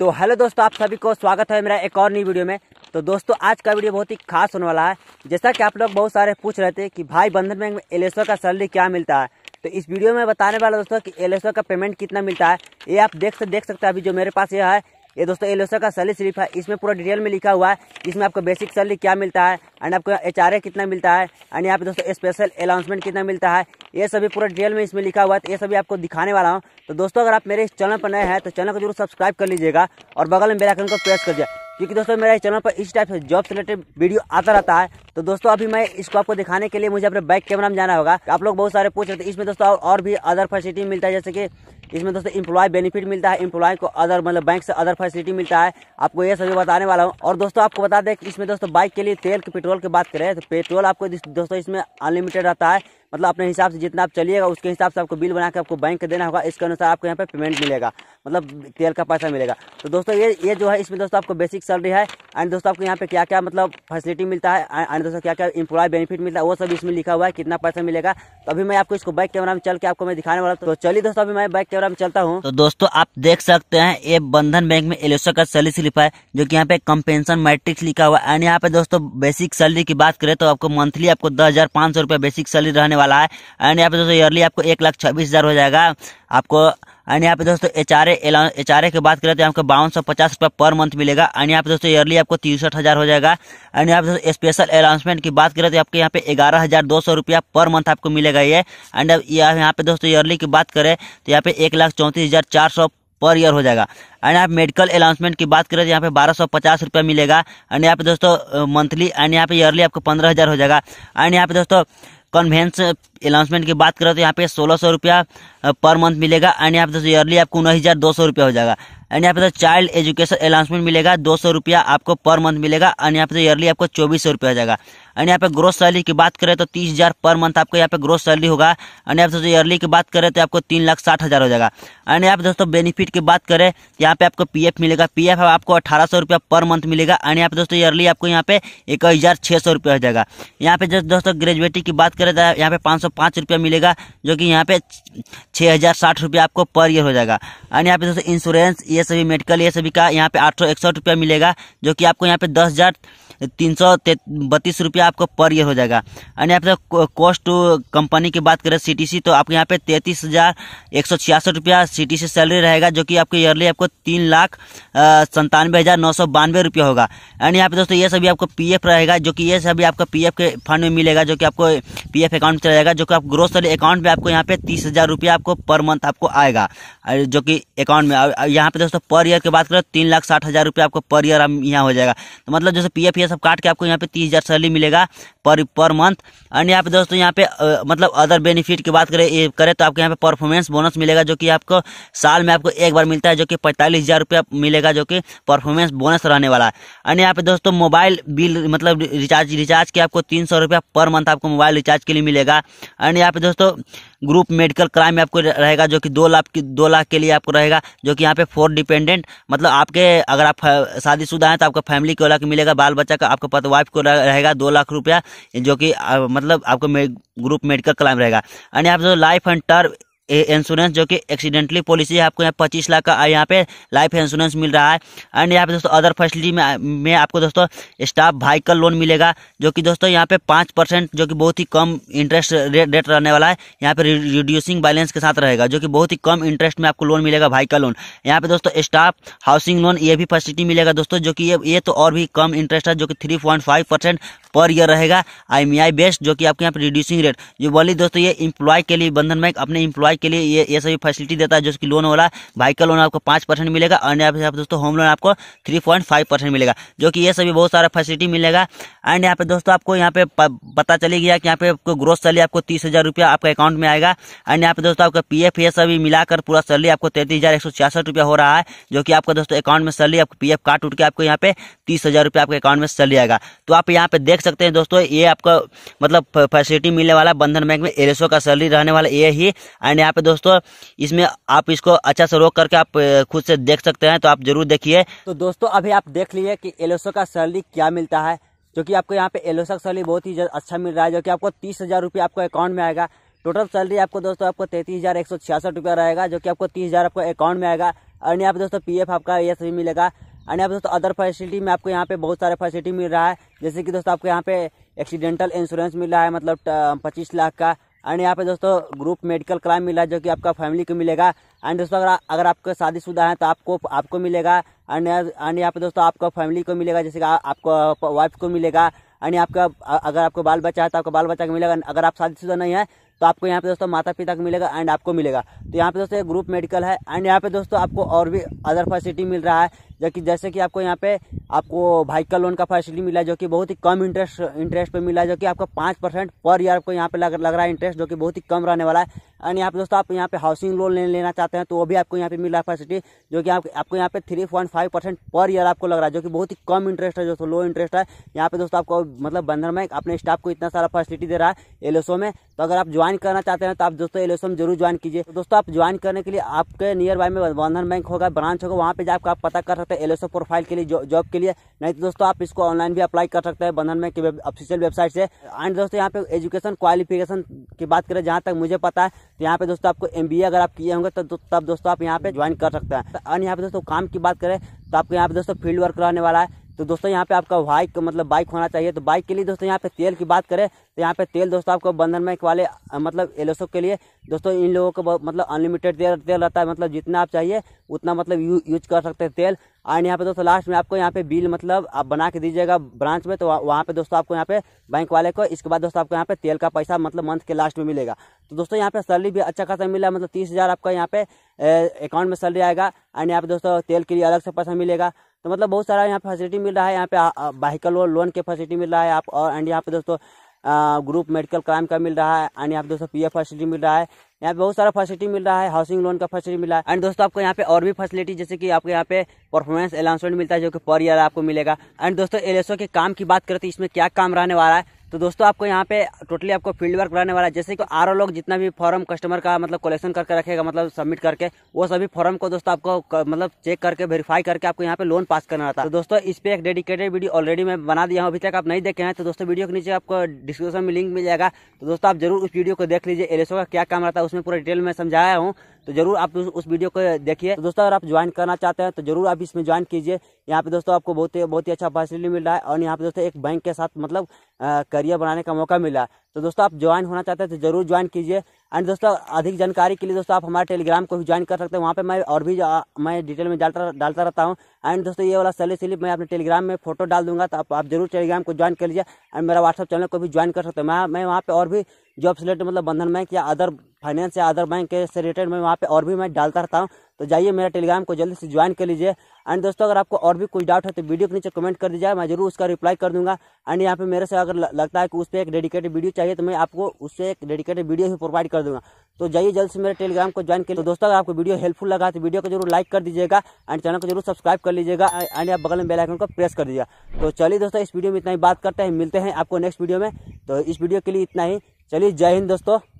तो हेलो दोस्तों आप सभी को स्वागत है मेरा एक और नई वीडियो में तो दोस्तों आज का वीडियो बहुत ही खास होने वाला है जैसा कि आप लोग बहुत सारे पूछ रहे थे कि भाई बंधन बैंक में एल का सैलरी क्या मिलता है तो इस वीडियो में बताने वाला दोस्तों कि एल का पेमेंट कितना मिलता है ये आप देख देख सकते हैं अभी जो मेरे पास यह है ये दोस्तों एलोसा का सैलरी स्लिप है इसमें पूरा डिटेल में लिखा हुआ है इसमें आपको बेसिक सैलरी क्या मिलता है एंड आपको एच कितना मिलता है एंड यहाँ पे दोस्तों स्पेशल अनाउंसमेंट कितना मिलता है ये सभी पूरा डिटेल में इसमें लिखा हुआ है तो ये सभी आपको दिखाने वाला हूँ तो दोस्तों अगर आप मेरे इस चैनल पर नए हैं तो चैनल को जरूर सब्सक्राइब कर लीजिएगा और बगल में बेलाइकन को प्रेस कर दिया क्योंकि दोस्तों मेरा इस चैनल पर इस टाइप से जॉब से रिलेटेड वीडियो आता रहता है तो दोस्तों अभी मैं इसको आपको दिखाने के लिए मुझे अपने बैक कैमरा में जाना होगा आप लोग बहुत सारे पूछ रहे थे इसमें दोस्तों और भी अदर फैसिलिटी मिलता है जैसे कि इसमें दोस्तों इम्प्लॉय बेनिफिट मिलता है इम्प्लॉय को अदर मतलब बैंक से अदर फैसिलिटी मिलता है आपको ये सभी बताने वाला हूँ और दोस्तों आपको बता दें कि इसमें दोस्तों बाइक के लिए तेल के पेट्रोल की बात करें तो पेट्रोल आपको दोस्तों इसमें अनलिमिटेड रहता है मतलब अपने हिसाब से जितना आप चलिएगा उसके हिसाब से आपको बिल बना के आपको बैंक देना होगा इसके अनुसार आपको यहाँ पर पेमेंट मिलेगा मतलब तेल का पैसा मिलेगा तो दोस्तों ये ये जो है इसमें दोस्तों आपको बेसिक सैलरी है एंड दोस्तों आपको यहाँ पे क्या क्या मतलब फैसिलिटी मिलता है एंड दोस्तों क्या क्या इंप्लॉय बेनिफिट मिलता है वो सब इसमें लिखा हुआ है कितना पैसा मिलेगा तो अभी मैं आपको इसको बाइक कैमरा में चल के आपको मैं दिखाने वाला तो चलिए दोस्तों अभी मैं बाइक कैमरा में चलता हूँ तो दोस्तों आप देख सकते हैं ये बंधन बैंक में एलोसा का सैलरी स्लिप है जो की यहाँ पे कम्पेंशन मैट्रिक्स लिखा हुआ है एंड यहाँ पे दोस्तों बेसिक सैलरी की बात करें तो आपको मंथली आपको दस बेसिक सैलरी रहने वाला है एंड यहाँ पे दोस्तों ईयरली आपको एक लाख छब्बीस हज़ार हो जाएगा आपको एंड यहाँ पे दोस्तों एच आर एच आर की बात करें तो आपको बावन सौ पचास रुपये पर मंथ मिलेगा एंड यहाँ पे दोस्तों ईयरली आपको तिरसठ हज़ार हो जाएगा एंड यहाँ पे दोस्तों स्पेशल अनाउंसमेंट की बात करें तो आपके यहाँ पे ग्यारह हज़ार दो सौ रुपया पर मंथ आपको मिलेगा ये एंड यहाँ पे दोस्तों ईयरली की बात करें तो यहाँ पे एक लाख चौंतीस हज़ार चार सौ पर ईयर हो जाएगा एंड आप मेडिकल अनाउंसमेंट की बात करें तो यहाँ पे बारह सौ पचास रुपया मिलेगा एंड यहाँ पे दोस्तों मंथली एंड यहाँ पे ईयरली आपको पंद्रह हज़ार हो जाएगा एंड यहाँ पे दोस्तों कन्वेंस अनाउंसमेंट की बात करें तो यहाँ पे सोलह सौ रुपया पर मंथ मिलेगा एंड यहाँ पे दोस्तों ईयरली आपको उन्नीस हज़ार दो सौ रुपया हो जाएगा एंड यहाँ पे तो चाइल्ड एजुकेशन अनाउंसमेंट मिलेगा दो सौ रुपया आपको पर मंथ मिलेगा एंड यहाँ पे तो ईयरली आपको चौबीस सौ रुपया हो जाएगा एंड यहाँ पे ग्रोथ सैलरी की बात करें तो तीस हज़ार पर मंथ आपको यहाँ पे ग्रोथ सैलरी होगा एंड यहाँ दोस्तों ईयरली की बात करें तो आपको तीन लाख साठ हज़ार हो जाएगा एंड यहाँ पे दोस्तों बेनिफिट की बात करें तो यहाँ पे आपको पी मिलेगा पी आपको अठारह सौ रुपया पर मंथ मिलेगा एंड यहाँ पे दोस्तों ईयरली आपको यहाँ पे एक हज़ार छह सौ रुपया हो जाएगा यहाँ पे दोस्तों ग्रेजुएटी की बात करें तो यहाँ पे पाँच सौ रुपया मिलेगा जो कि यहाँ पे छः हज़ार साठ रुपया आपको पर ईयर हो जाएगा एंड यहाँ पे दोस्तों इंश्योरेंस ये सभी मेडिकल ये सभी का यहाँ पे आठ सौ इकसठ रुपया मिलेगा जो कि आपको यहाँ पे दस हज़ार तीन सौ बत्तीस रुपया आपका पर ईयर हो जाएगा एंड यहाँ पे कॉस्ट टू कंपनी की बात करें सी तो आपके यहाँ पे तैतीस हज़ार एक सौ छियासठ रुपया सी सैलरी रहेगा जो कि आपके ईयरली आपको तीन लाख संतानवे हज़ार नौ सौ बानवे रुपया होगा एंड यहाँ पे दोस्तों ये सभी आपको पी रहेगा जो कि ये सभी आपको पी के फंड में मिलेगा जो कि आपको पी अकाउंट में चला जाएगा जो कि आप ग्रोथ वाले अकाउंट में आपको यहाँ पे तीस आपको पर मंथ आपको आएगा जो कि अकाउंट में यहाँ पे दोस्तों पर ईयर की बात करें तीन लाख साठ हज़ार रुपया आपको पर ईयर यहाँ हो जाएगा तो मतलब जैसे पीएफ ये सब काट के आपको यहाँ पे तीस हज़ार सैलरी मिलेगा मिलेगा पर पर मंथ एंड यहाँ पे दोस्तों यहाँ पे आ, मतलब अदर बेनिफिट की बात करें करें तो आपको यहाँ पे परफॉर्मेंस बोनस मिलेगा जो कि आपको साल में आपको एक बार मिलता है जो कि पैंतालीस हज़ार रुपया मिलेगा जो कि परफॉर्मेंस बोनस रहने वाला है एंड यहाँ पे दोस्तों मोबाइल बिल मतलब रिचार्ज रिचार्ज के आपको तीन पर मंथ आपको मोबाइल रिचार्ज के लिए मिलेगा एंड यहाँ पे दोस्तों ग्रुप मेडिकल क्राइम आपको रहेगा जो कि दो लाख की दो लाख के लिए आपको रहेगा जो कि यहाँ पे फोर डिपेंडेंट मतलब आपके अगर आप शादीशुदा हैं तो आपका फैमिली को लाख मिलेगा बाल बच्चा का आपके पति वाइफ को रहेगा दो लाख रुपया जो कि मतलब आपको ग्रुप मेडिकल क्लाइम रहेगा एंड यहाँ जो लाइफ एंड टर्म इंश्योरेंस जो कि एक्सीडेंटली पॉलिसी है आपको यहाँ पच्चीस लाख का यहाँ पे लाइफ इंश्योरेंस मिल रहा है एंड यहाँ पे दोस्तों अदर फैसिलिटी में में आपको दोस्तों स्टाफ का लोन मिलेगा जो कि दोस्तों यहाँ पे पाँच परसेंट जो कि बहुत ही कम इंटरेस्ट रेट रहने वाला है यहाँ पे रिड्यूसिंग बैलेंस के साथ रहेगा जो कि बहुत ही कम इंटरेस्ट में आपको लोन मिलेगा भाई का लोन यहाँ पे दोस्तों स्टाफ हाउसिंग लोन ये भी फैसिलिटी मिलेगा दोस्तों जो कि ये ये तो और भी कम इंटरेस्ट है जो कि three point five percent per year रहेगा आई आई बेस्ट जो कि आपके यहाँ पे रिड्यूसिंग रेट जो बोली दोस्तों ये इम्प्लॉय के लिए बंधन बैंक अपने इम्प्लॉय बाइक के लिए ये ये सभी फैसिलिटी देता है जो कि लोन वाला बाइक का लोन आपको पाँच परसेंट मिलेगा एंड यहाँ पे दोस्तों होम लोन आपको थ्री पॉइंट फाइव परसेंट मिलेगा जो कि ये सभी बहुत सारा फैसिलिटी मिलेगा एंड यहाँ पे दोस्तों आपको यहाँ पे पता चली गया कि यहाँ पे आपको ग्रोथ सैलरी आपको तीस हज़ार रुपया आपका अकाउंट में आएगा एंड यहाँ पे दोस्तों आपका पी एफ ये सभी मिलाकर पूरा सैलरी आपको तैंतीस रुपया हो रहा है जो कि आपका दोस्तों अकाउंट में सैलरी आपको पी काट उठ के आपको यहाँ पे तीस रुपया आपके अकाउंट में सैलरी आएगा तो आप यहाँ पे देख सकते हैं दोस्तों ये आपका मतलब फैसिलिटी मिलने वाला बंधन बैंक में एल का सैलरी रहने वाला ये ही एंड यहाँ पे दोस्तों इसमें आप इसको अच्छा से रोक करके आप खुद से देख सकते हैं तो आप जरूर देखिए तो दोस्तों अभी आप देख लीजिए कि एलोसो का सैलरी क्या मिलता है जो कि आपको यहाँ पे एलोसो का सैलरी बहुत ही अच्छा मिल रहा है जो कि आपको तीस हज़ार रुपये आपको अकाउंट में आएगा टोटल सैलरी आपको दोस्तों आपको तैतीस हज़ार एक सौ छियासठ रुपया रहेगा जो कि आपको तीस हज़ार आपको अकाउंट में आएगा और यहाँ पे दोस्तों पी एफ आपका ये सभी मिलेगा और यहाँ पे दोस्तों अदर फैसिलिटी में आपको यहाँ पे बहुत सारे फैसिलिटी मिल रहा है जैसे कि दोस्तों आपको यहाँ पे एक्सीडेंटल इंश्योरेंस मिल रहा है मतलब पच्चीस लाख का અને આપے દોસ્તો ગ્રુપ મેડિકલ ક્લેમ મિલા જો કે આપકા ફેમિલી કો મિલેગા અને દોસ્તો અગર આપકા شادی સુદા હે તો આપકો આપકો મિલેગા અને અને આપے દોસ્તો આપકો ફેમિલી કો મિલેગા જેસે આપકો વાઇફ કો મિલેગા અને આપકા અગર આપકો બાળ બચા હે તો આપકો બાળ બચા કો મિલેગા અગર આપ شادی સુદા નહીં હે तो आपको यहाँ पे दोस्तों माता पिता को मिलेगा एंड आपको मिलेगा तो यहाँ पे दोस्तों ग्रुप मेडिकल है एंड यहाँ पे दोस्तों आपको और भी अदर फैसिलिटी मिल रहा है जो कि जैसे कि आपको यहाँ पे आपको व्हीकल लोन का फैसिलिटी मिला जो कि बहुत ही कम इंटरेस्ट इंटरेस्ट पे मिला जो कि आपका पाँच परसेंट पर ईयर आपको यहाँ पे लग लग रहा है इंटरेस्ट जो कि बहुत ही कम रहने वाला है एंड यहाँ पे दोस्तों आप यहाँ पे हाउसिंग लोन ले, लेना चाहते हैं तो वो भी आपको यहाँ पे मिल रहा है फैसिलिटी जो कि आप, आपको यहाँ पे three point five percent per year आपको लग रहा है जो कि बहुत ही कम इंटरेस्ट है जो लो इंटरेस्ट है यहाँ पे दोस्तों आपको मतलब बंधन में अपने स्टाफ को इतना सारा फैसिलिटी दे रहा है एल में तो अगर आप ज्वाइन ज्वाइन करना चाहते हैं तो आप दोस्तों एलोसम जरूर ज्वाइन कीजिए तो दोस्तों आप ज्वाइन करने के लिए आपके नियर बाय में बंधन बैंक होगा ब्रांच होगा वहाँ पे जाकर आप पता कर सकते हैं एलोसम प्रोफाइल के लिए जॉब के लिए नहीं तो दोस्तों आप इसको ऑनलाइन भी अप्लाई कर सकते हैं बंधन बैंक की ऑफिशियल वेबसाइट से एंड दोस्तों यहाँ पे एजुकेशन क्वालिफिकेशन की बात करें जहाँ तक मुझे पता है तो यहाँ पे दोस्तों आपको एम अगर आप किए होंगे तो तब दोस्तों आप यहाँ पे ज्वाइन कर सकते हैं एंड यहाँ पे दोस्तों काम की बात करें तो आपको यहाँ पे दोस्तों फील्ड वर्क रहने वाला है तो दोस्तों यहाँ पे आपका बाइक मतलब बाइक होना चाहिए तो बाइक के लिए दोस्तों यहाँ पे तेल की बात करें तो यहाँ पे तेल दोस्तों आपको बंधन बैंक वाले मतलब एलोसो के लिए दोस्तों इन लोगों को मतलब अनलिमिटेड तेल तेल रहता है मतलब जितना आप चाहिए उतना मतलब यू, यूज कर सकते हैं तेल एंड यहाँ पे दोस्तों लास्ट में आपको यहाँ पे बिल मतलब आप बना के दीजिएगा ब्रांच में तो वहाँ पे दोस्तों आपको यहाँ पे बैंक वाले को इसके बाद दोस्तों आपको यहाँ पे तेल का पैसा मतलब मंथ के लास्ट में मिलेगा तो दोस्तों यहाँ पे सैलरी भी अच्छा खासा मिला मतलब तीस हज़ार आपका यहाँ पे अकाउंट में सैलरी आएगा एंड यहाँ पे दोस्तों तेल के लिए अलग से पैसा मिलेगा तो मतलब बहुत सारा यहाँ पे फैसिलिटी मिल रहा है यहाँ पे बाइकल और लोन के फैसिलिटी मिल रहा है आप और एंड यहाँ पे दोस्तों ग्रुप मेडिकल क्राइम का मिल रहा है एंड यहाँ पे दोस्तों पीएफ फैसिलिटी मिल रहा है यहाँ पे बहुत सारा फैसिलिटी मिल रहा है हाउसिंग लोन का फैसिलिटी मिला है एंड दोस्तों आपको यहाँ पे और भी फैसिलिटी जैसे कि आपको यहाँ पे परफॉर्मेंस अलाउंसमेंट मिलता है जो कि पर ईयर आपको मिलेगा एंड दोस्तों एल के काम की बात करते हैं तो इसमें क्या काम रहने वाला है तो दोस्तों आपको यहाँ पे टोटली आपको फील्ड वर्क बनाने वाला है जैसे कि आरो लोग जितना भी फॉर्म कस्टमर का मतलब कलेक्शन करके रखेगा मतलब सबमिट करके वो सभी फॉर्म को दोस्तों आपको कर, मतलब चेक करके वेरीफाई करके आपको यहाँ पे लोन पास करना था तो दोस्तों इस पर एक डेडिकेटेड वीडियो ऑलरेडी मैं बना दिया हूँ अभी तक आप नहीं देखे हैं तो दोस्तों वीडियो के नीचे आपको डिस्क्रिप्शन में लिंक मिल जाएगा तो दोस्तों आप जरूर उस वीडियो को देख लीजिए एल का क्या काम रहता है उसमें पूरा डिटेल में समझाया हूँ तो जरूर आप उस वीडियो को देखिए तो दोस्तों अगर आप ज्वाइन करना चाहते हैं तो जरूर आप इसमें ज्वाइन कीजिए यहाँ पे दोस्तों आपको बहुत ही बहुत ही अच्छा फैसिलिटी मिल रहा है और यहाँ पे दोस्तों एक बैंक के साथ मतलब करियर बनाने का मौका मिला है तो दोस्तों आप ज्वाइन होना चाहते हैं तो जरूर ज्वाइन कीजिए एंड दोस्तों अधिक जानकारी के लिए दोस्तों आप हमारे टेलीग्राम को भी ज्वाइन कर सकते हैं वहाँ पे मैं और भी मैं डिटेल में डालता डालता रहता हूँ एंड दोस्तों ये वाला सैलरी स्लिप मैं अपने टेलीग्राम में फोटो डाल दूंगा तो आप, आप जरूर टेलीग्राम को ज्वाइन कर लीजिए एंड मेरा व्हाट्सअप चैनल को भी ज्वाइन कर सकते हैं मैं मैं वहाँ पर और भी जॉब सिलेटेड मतलब बंधन बैंक या अदर फाइनेंस या अदर बैंक के से रिलेटेड मैं वहाँ पे और भी मैं डालता रहता हूँ तो जाइए मेरा टेलीग्राम को जल्दी से ज्वाइन कर लीजिए एंड दोस्तों अगर आपको और भी कुछ डाउट है तो वीडियो के नीचे कमेंट कर दीजिए मैं जरूर उसका रिप्लाई कर दूंगा एंड यहाँ पे मेरे से अगर लगता है कि उस पर एक डेडिकेटेड वीडियो चाहिए तो मैं आपको उससे एक डेडिकेटेड वीडियो भी प्रोवाइड कर दूंगा तो जाइए जल्द से मेरे टेलीग्राम को ज्वाइन कर तो दोस्तों अगर आपको वीडियो हेल्पफुल लगा तो वीडियो को जरूर लाइक कर दीजिएगा एंड चैनल को जरूर सब्सक्राइब कर लीजिएगा एंड आप बगल में बेलाइकन को प्रेस कर दीजिएगा तो चलिए दोस्तों इस वीडियो में इतना ही बात करते हैं मिलते हैं आपको नेक्स्ट वीडियो में तो इस वीडियो के लिए इतना ही चलिए जय हिंद दोस्तों